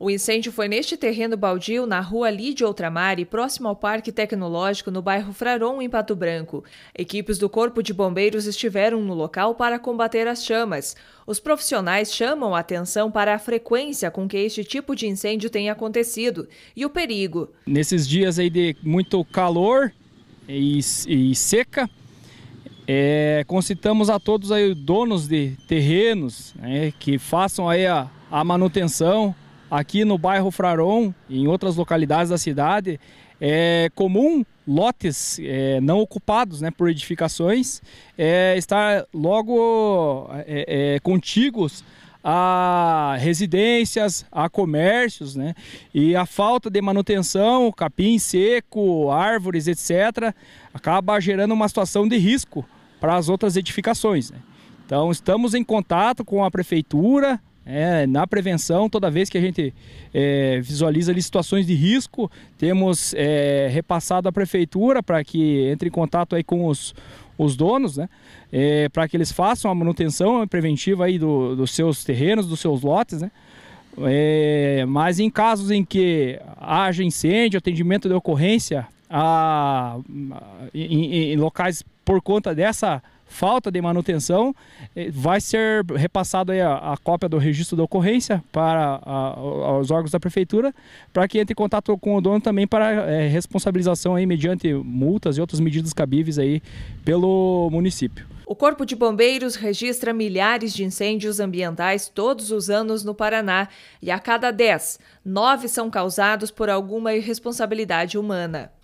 O incêndio foi neste terreno baldio na rua Lídia Outramari, próximo ao Parque Tecnológico, no bairro Fraron, em Pato Branco. Equipes do Corpo de Bombeiros estiveram no local para combater as chamas. Os profissionais chamam a atenção para a frequência com que este tipo de incêndio tem acontecido e o perigo. Nesses dias aí de muito calor e, e seca, é, concitamos a todos aí donos de terrenos né, que façam aí a, a manutenção aqui no bairro Fraron e em outras localidades da cidade, é comum lotes é, não ocupados né, por edificações é, estar logo é, é contíguos a residências, a comércios, né? E a falta de manutenção, capim seco, árvores, etc., acaba gerando uma situação de risco para as outras edificações. Né? Então, estamos em contato com a prefeitura, é, na prevenção, toda vez que a gente é, visualiza ali, situações de risco, temos é, repassado à prefeitura para que entre em contato aí com os, os donos, né? É, para que eles façam a manutenção preventiva aí do, dos seus terrenos, dos seus lotes, né? É, mas em casos em que haja incêndio, atendimento de ocorrência a, a em, em locais por conta dessa falta de manutenção, eh, vai ser repassada a, a, cópia do registro da ocorrência para a, órgãos da prefeitura, para que entre em contato com o dono também para é, responsabilização aí mediante multas e outras medidas cabíveis aí pelo município. O Corpo de Bombeiros registra milhares de incêndios ambientais todos os anos no Paraná e a cada 10, 9 são causados por alguma irresponsabilidade humana.